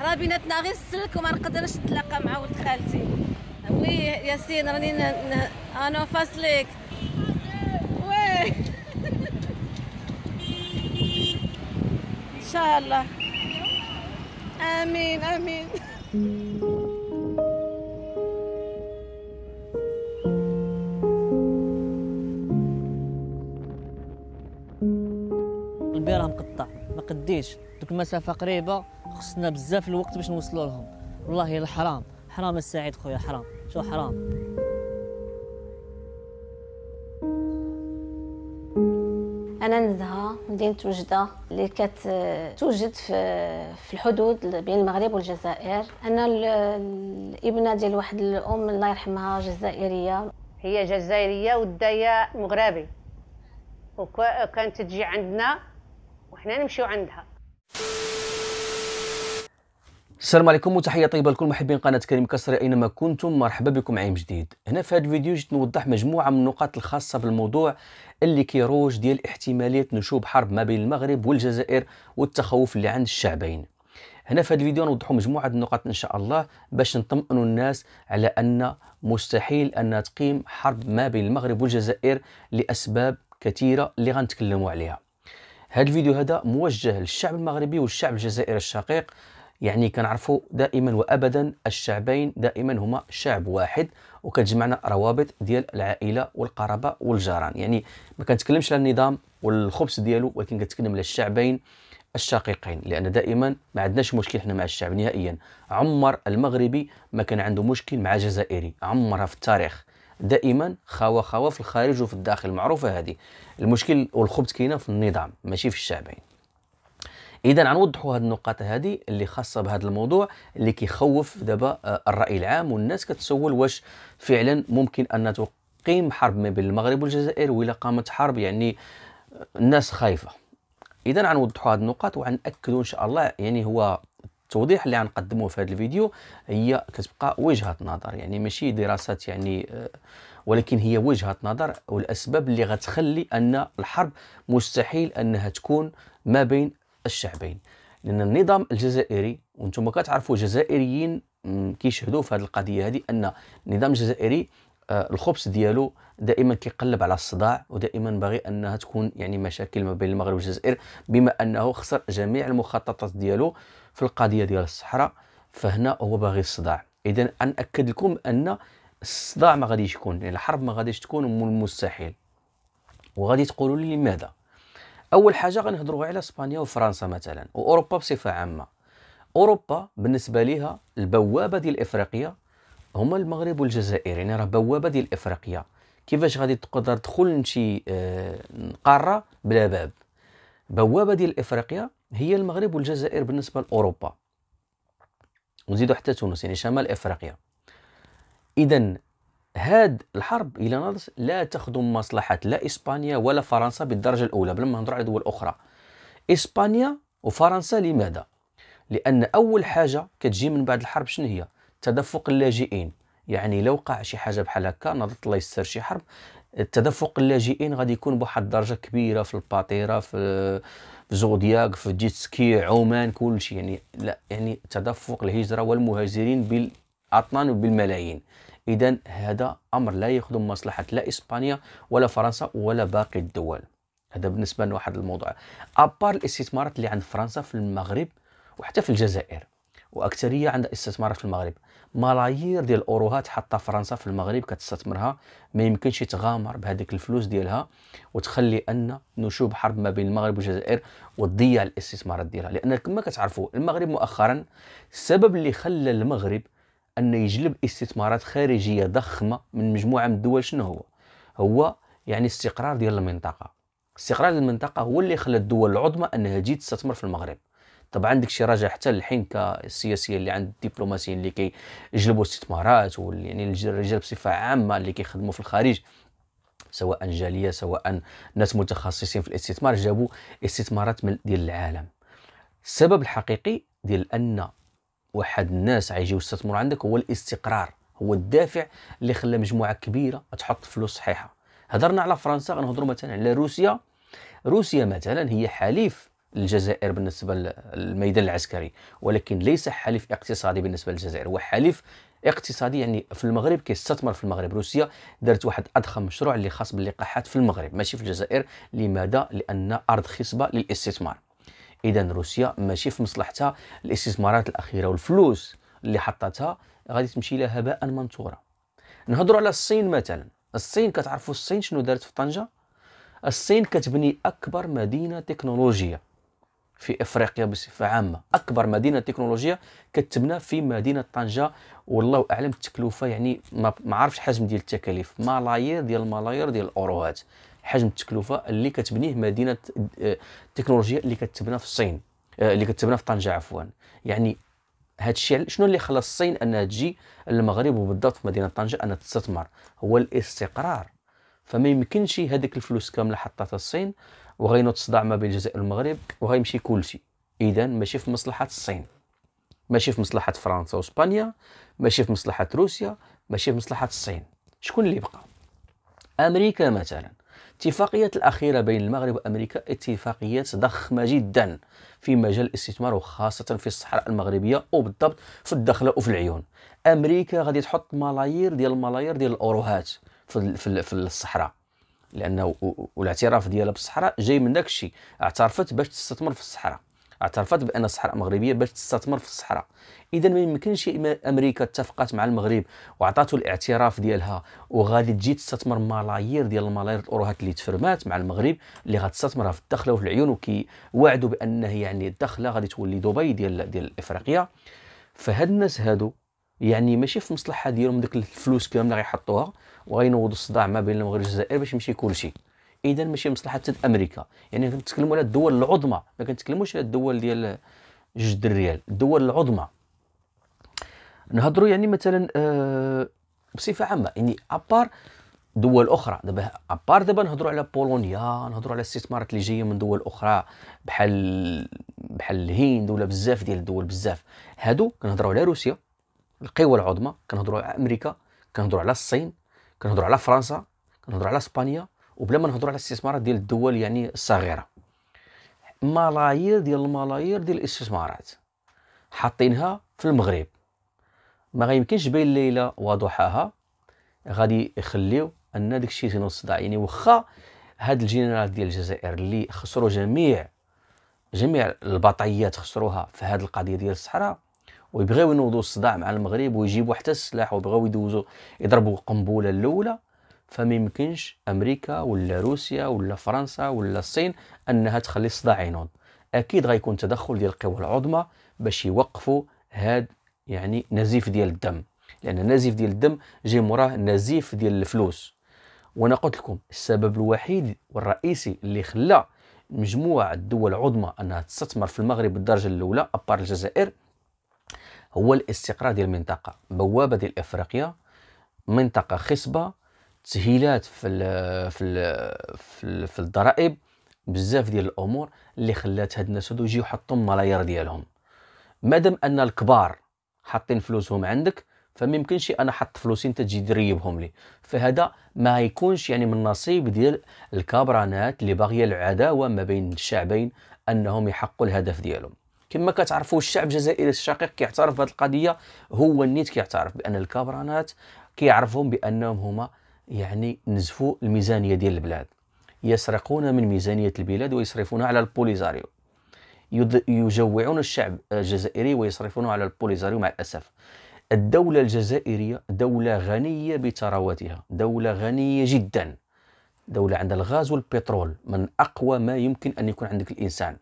راه بيناتنا غير السلك وما نقدرش نتلاقى مع ولد خالتي وي ياسين راني انا فاصلك وي ان شاء الله امين امين البير راه مقطع ما قديش دوك المسافه قريبه خصنا بزاف الوقت باش نوصلوا لهم والله الحرام حرام السعيد خويا حرام شو حرام انا نزهه مدينه وجده اللي كانت آه، توجد في الحدود بين المغرب والجزائر انا الابنه ديال واحد الام الله يرحمها جزائريه هي جزائريه ودايا مغربي وكانت تجي عندنا وحنا نمشيو عندها السلام عليكم وتحية طيبة لكل محبين قناة كريم كسري أينما كنتم مرحبا بكم عام جديد هنا في هذا الفيديو جيت نوضح مجموعة من النقاط الخاصة بالموضوع اللي كيروج ديال احتمالية نشوب حرب ما بين المغرب والجزائر والتخوف اللي عند الشعبين هنا في هذا الفيديو نوضحوا مجموعة النقاط إن شاء الله باش نطمئنوا الناس على أن مستحيل أن تقيم حرب ما بين المغرب والجزائر لأسباب كثيرة اللي غنتكلموا عليها هذا الفيديو هذا موجه للشعب المغربي والشعب الجزائري الشقيق يعني كنعرفوا دائما وابدا الشعبين دائما هما شعب واحد وكتجمعنا روابط ديال العائله والقرابه والجيران يعني ما كنتكلمش على النظام والخبز ديالو ولكن كنتكلم على الشعبين الشقيقين لان دائما ما عندناش مشكل حنا مع الشعب نهائيا عمر المغربي ما كان عنده مشكل مع جزائري عمرها في التاريخ دائما خاوة خاوة في الخارج وفي الداخل معروفه هذه المشكل والخبز كاينه في النظام ماشي في الشعبين اذا غنوضحوا هذه النقاط هذه اللي خاصه بهذا الموضوع اللي كيخوف دابا آه، الراي العام والناس كتسول واش فعلا ممكن ان تقيم حرب ما بين المغرب والجزائر ولا قامت حرب يعني آه، الناس خايفه اذا غنوضحوا هذه النقاط وغنأكدوا ان شاء الله يعني هو التوضيح اللي غنقدموه في هذا الفيديو هي كتبقى وجهه نظر يعني ماشي دراسات يعني آه، ولكن هي وجهه نظر والاسباب اللي غتخلي ان الحرب مستحيل انها تكون ما بين الشعبين لان النظام الجزائري وانتم كتعرفوا الجزائريين كيشهدوا في هذه القضيه هذه ان النظام الجزائري آه، الخبز ديالو دائما كيقلب على الصداع ودائما باغي انها تكون يعني مشاكل ما بين المغرب والجزائر بما انه خسر جميع المخططات ديالو في القضيه ديال الصحراء فهنا هو باغي الصداع اذا ناكد لكم ان الصداع ما غاديش يكون يعني الحرب ما غاديش تكون من المستحيل وغادي تقولوا لي لماذا اول حاجه غنهضروا على اسبانيا وفرنسا مثلا واوروبا بصفه عامه اوروبا بالنسبه ليها البوابه ديال افريقيا هما المغرب والجزائر يعني راه بوابه ديال افريقيا كيفاش غادي تقدر تدخل لشي آه، قاره بلا باب بوابه ديال افريقيا هي المغرب والجزائر بالنسبه لاوروبا ونزيدو حتى تونس يعني شمال افريقيا اذا هاد الحرب الى نظر لا تخدم مصلحه لا اسبانيا ولا فرنسا بالدرجه الاولى بلا ما نهضر على دول اخرى اسبانيا وفرنسا لماذا لان اول حاجه كتجي من بعد الحرب شنو هي تدفق اللاجئين يعني لو وقع شي حاجه بحال هكا نظرت الله يستر شي حرب تدفق اللاجئين غادي يكون بواحد الدرجه كبيره في الباطيره في في زودياك في جيتسكي عمان كلشي يعني لا يعني تدفق الهجره والمهاجرين بالاطنان وبالملايين إذا هذا أمر لا يخدم مصلحة لا إسبانيا ولا فرنسا ولا باقي الدول هذا بالنسبة لواحد الموضوع أبار الاستثمارات اللي عند فرنسا في المغرب وحتى في الجزائر وأكثرية عندها استثمارات في المغرب ملايير ديال الأوروهات حتى فرنسا في المغرب كتستثمرها ما يمكنش تغامر بهذيك الفلوس ديالها وتخلي أن نشوب حرب ما بين المغرب والجزائر وتضيع الاستثمارات ديالها لأن كما كتعرفوا المغرب مؤخرا السبب اللي خلى المغرب أن يجلب استثمارات خارجيه ضخمه من مجموعه من الدول شنو هو هو يعني استقرار ديال المنطقه استقرار ديال المنطقه هو اللي خلى الدول العظمى انها تجي تستثمر في المغرب طبعا داك الشيء راجع حتى الحين السياسيه اللي عند الدبلوماسيين اللي كيجلبوا استثمارات يعني الرجال بصفه عامه اللي كيخدموا في الخارج سواء جاليه سواء ناس متخصصين في الاستثمار جابوا استثمارات من ديال العالم السبب الحقيقي ديال ان واحد الناس غيجيو يستثمروا عندك هو الاستقرار هو الدافع اللي خلى مجموعه كبيره تحط فلوس صحيحه هضرنا على فرنسا غنهضروا مثلا على روسيا روسيا مثلا هي حليف الجزائر بالنسبه للميدان العسكري ولكن ليس حليف اقتصادي بالنسبه للجزائر هو حليف اقتصادي يعني في المغرب كيستثمر في المغرب روسيا دارت واحد اضخم مشروع اللي خاص باللقاحات في المغرب ماشي في الجزائر لماذا لان ارض خصبه للاستثمار اذا روسيا ماشي في مصلحتها الاستثمارات الاخيره والفلوس اللي حطتها غادي تمشي لها هباء منثورا نهضروا على الصين مثلا الصين كتعرفوا الصين شنو دارت في طنجه الصين كتبني اكبر مدينه تكنولوجيه في افريقيا بصفه عامه اكبر مدينه تكنولوجيا كتبنى في مدينه طنجه والله اعلم التكلفه يعني ما عرفش حجم ديال التكاليف ملايير ديال الملايير ديال الاوروهات حجم التكلفه اللي كتبنيه مدينه التكنولوجيا آه، اللي كتبنى في الصين آه، اللي كتبنى في طنجه عفوا يعني هذا الشيء شنو اللي خلى الصين انها تجي للمغرب وبالضبط في مدينه طنجه انها تستثمر هو الاستقرار فما يمكنش هذيك الفلوس كامله حطاتها الصين وغينو تصدع ما بين الجزائر والمغرب وغيمشي كلشي اذا ماشي في مصلحه الصين ماشي في مصلحه فرنسا واسبانيا ماشي في مصلحه روسيا ماشي في مصلحه الصين شكون اللي بقى امريكا مثلا الاتفاقيات الأخيرة بين المغرب وأمريكا اتفاقيات ضخمة جدا في مجال الاستثمار وخاصة في الصحراء المغربية وبالضبط في الدخلة وفي العيون أمريكا غادي تحط ملايير ديال الملايير ديال الأوروهات في, في, في الصحراء لأنه والاعتراف ديالها بالصحراء جاي من داك الشيء اعترفت باش تستثمر في الصحراء اعترفت بان الصحراء المغربيه باش تستثمر في الصحراء اذا ما يمكنش امريكا اتفقت مع المغرب وعطاته الاعتراف ديالها وغادي تجي تستثمر ملايير ديال الملايير الاوروهات اللي تفرمات مع المغرب اللي غتستثمرها في الدخله وفي العيون وكي وعدوا بانه يعني الدخله غادي تولي دبي ديال ديال افريقيا فهاد الناس هادو يعني ماشي في مصلحه ديالهم ديك الفلوس كامله غيحطوها وغينوضوا الصداع ما بين المغرب والجزائر باش يمشي كلشي اذا ماشي مصلحه حتى امريكا يعني كنتكلموا على الدول العظمى ما كنتكلموش على الدول ديال جوج الريال الدول العظمى نهضروا يعني مثلا آه، بصفه عامه يعني ابار دول اخرى دابا ابار دابا نهضروا على بولونيا نهضروا على الاستثمارات اللي جايه من دول اخرى بحال بحال الهند ولا بزاف ديال الدول بزاف هادو كنهضروا على روسيا القوى العظمى كنهضروا على امريكا كنهضروا على الصين كنهضروا على فرنسا كنهضروا على اسبانيا وبلا ما نهضروا على الاستثمارات ديال الدول يعني الصغيره ملايير ديال الملايير ديال الاستثمارات حاطينها في المغرب ما غيمكنش بين ليله وضحاها غادي يخليو ان داك الشيء تنوض الصداع يعني واخا هاد الجنرال ديال الجزائر اللي خسروا جميع جميع البطيات خسروها في هاد القضيه ديال الصحراء ويبغيو ينوضوا الصداع مع المغرب ويجيبوا حتى السلاح ويبغيو يدوزوا يضربوا القنبله الاولى فما يمكنش امريكا ولا روسيا ولا فرنسا ولا الصين انها تخلي الصداع ينوض اكيد غيكون تدخل ديال القوى العظمى باش يوقفوا هاد يعني نزيف ديال الدم لان النزيف ديال الدم جاي موراه نزيف ديال الفلوس وانا قلت لكم السبب الوحيد والرئيسي اللي خلى مجموعه الدول العظمى انها تستثمر في المغرب بالدرجه الاولى ابار الجزائر هو الاستقرار ديال المنطقه بوابه ديال افريقيا منطقه خصبه تسهيلات في الـ في الـ في, الضرائب بزاف ديال الامور اللي خلات هاد الناس هادو يجيو يحطوا الملايير ديالهم مادام ان الكبار حاطين فلوسهم عندك فما يمكنش انا حط فلوسي انت تجي تريبهم لي فهذا ما يكونش يعني من نصيب ديال الكابرانات اللي باغيه العداوه ما بين الشعبين انهم يحققوا الهدف ديالهم كما كتعرفوا الشعب الجزائري الشقيق كيعترف بهذه القضيه هو النيت كيعترف بان الكابرانات كيعرفهم بانهم هما يعني نزفوا الميزانيه ديال البلاد يسرقون من ميزانيه البلاد ويصرفونها على البوليزاريو يجوعون الشعب الجزائري ويصرفونه على البوليزاريو مع الاسف الدولة الجزائرية دولة غنية بثرواتها دولة غنية جدا دولة عندها الغاز والبترول من أقوى ما يمكن أن يكون عندك الإنسان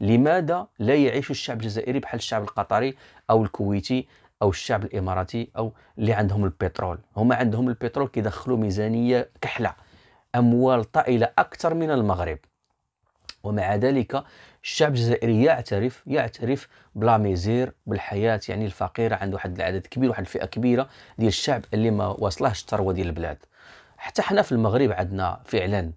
لماذا لا يعيش الشعب الجزائري بحال الشعب القطري أو الكويتي او الشعب الاماراتي او اللي عندهم البترول هما عندهم البترول كيدخلوا ميزانيه كحله اموال طائله اكثر من المغرب ومع ذلك الشعب الجزائري يعترف يعترف بلا ميزير بالحياه يعني الفقيره عند واحد العدد كبير واحد الفئه كبيره ديال الشعب اللي ما واصلهش الثروه ديال البلاد حتى حنا في المغرب عندنا فعلا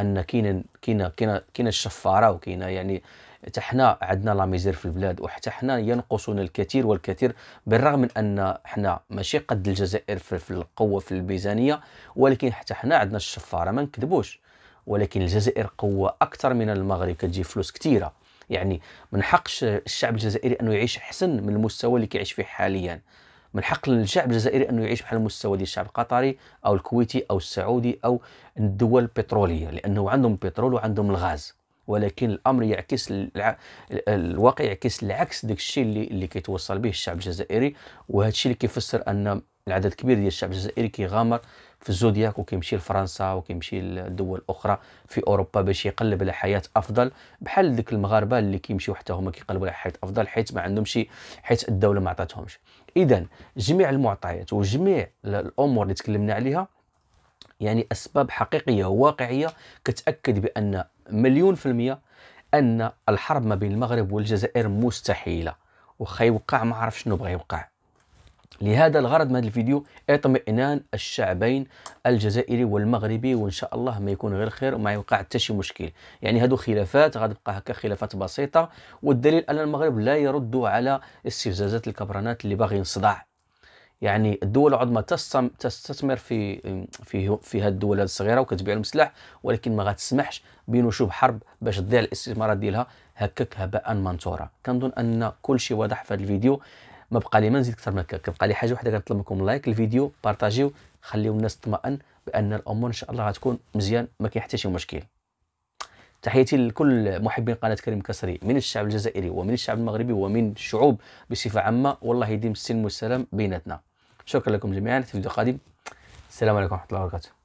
ان كاين كاين كاين الشفاره وكاين يعني حتى حنا عندنا لا ميزير في البلاد وحتى حنا ينقصنا الكثير والكثير بالرغم من ان حنا ماشي قد الجزائر في القوه في الميزانيه ولكن حتى حنا عندنا الشفاره ما نكذبوش ولكن الجزائر قوه اكثر من المغرب كتجي فلوس كثيره يعني من حق الشعب الجزائري انه يعيش احسن من المستوى اللي كيعيش فيه حاليا من حق الشعب الجزائري انه يعيش بحال المستوى ديال الشعب القطري او الكويتي او السعودي او الدول البتروليه لانه عندهم البترول وعندهم الغاز ولكن الامر يعكس الواقع يعكس العكس داك الشيء اللي اللي كيتوصل به الشعب الجزائري وهذا الشيء اللي كيفسر ان العدد كبير ديال الشعب الجزائري كيغامر في الزودياك وكيمشي لفرنسا وكيمشي لدول اخرى في اوروبا باش يقلب على حياه افضل بحال ديك المغاربه اللي كيمشيو حتى هما كيقلبوا على حياه افضل حيت ما عندهمش حيت الدوله ما عطاتهمش اذا جميع المعطيات وجميع الامور اللي تكلمنا عليها يعني اسباب حقيقيه وواقعيه كتاكد بان مليون في المية أن الحرب ما بين المغرب والجزائر مستحيلة وخا يوقع ما عرف شنو بغا يوقع لهذا الغرض من هذا الفيديو اطمئنان الشعبين الجزائري والمغربي وان شاء الله ما يكون غير خير وما يوقع حتى شي مشكل يعني هادو خلافات غتبقى هكا خلافات بسيطه والدليل ان المغرب لا يرد على استفزازات الكبرانات اللي باغي ينصدع يعني الدول العظمى تستثمر في في في هذه الدول الصغيره وكتبيع لهم السلاح ولكن ما غتسمحش بنشوب حرب باش تضيع الاستثمارات ديالها هكاك هباء منثورا كنظن ان كل شيء واضح في هذا الفيديو ما بقى لي ما نزيد اكثر من هكا بقى لي حاجه واحده كنطلب منكم لايك الفيديو بارطاجيو خليو الناس تطمئن بان الامور ان شاء الله غتكون مزيان ما كاين حتى شي مشكل تحياتي لكل محبين قناه كريم كسري من الشعب الجزائري ومن الشعب المغربي ومن الشعوب بصفه عامه والله يديم السلم والسلام بيناتنا شكرا لكم جميعا في فيديو قادم السلام عليكم ورحمه الله وبركاته